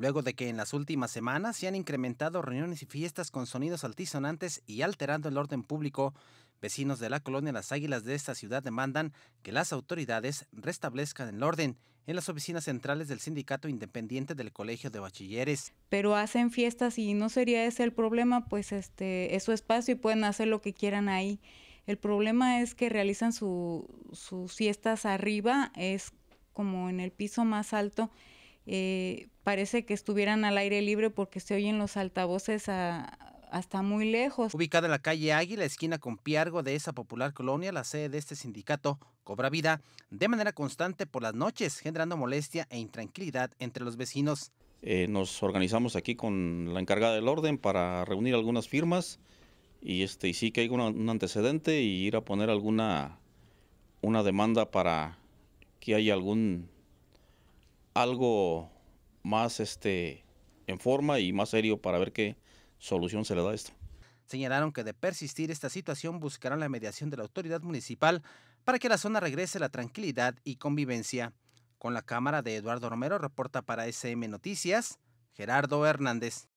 luego de que en las últimas semanas se han incrementado reuniones y fiestas con sonidos altisonantes y alterando el orden público. Vecinos de la colonia Las Águilas de esta ciudad demandan que las autoridades restablezcan el orden en las oficinas centrales del sindicato independiente del Colegio de Bachilleres. Pero hacen fiestas y no sería ese el problema, pues este es su espacio y pueden hacer lo que quieran ahí. El problema es que realizan sus fiestas arriba, es como en el piso más alto eh, parece que estuvieran al aire libre porque se oyen los altavoces hasta muy lejos. Ubicada en la calle Águila, esquina con Piargo de esa popular colonia, la sede de este sindicato cobra vida de manera constante por las noches, generando molestia e intranquilidad entre los vecinos. Eh, nos organizamos aquí con la encargada del orden para reunir algunas firmas y, este, y sí que hay un, antecedente y ir a poner alguna una demanda para que haya algún algo más este, en forma y más serio para ver qué solución se le da a esto. Señalaron que de persistir esta situación buscarán la mediación de la autoridad municipal para que la zona regrese la tranquilidad y convivencia. Con la cámara de Eduardo Romero reporta para SM Noticias Gerardo Hernández.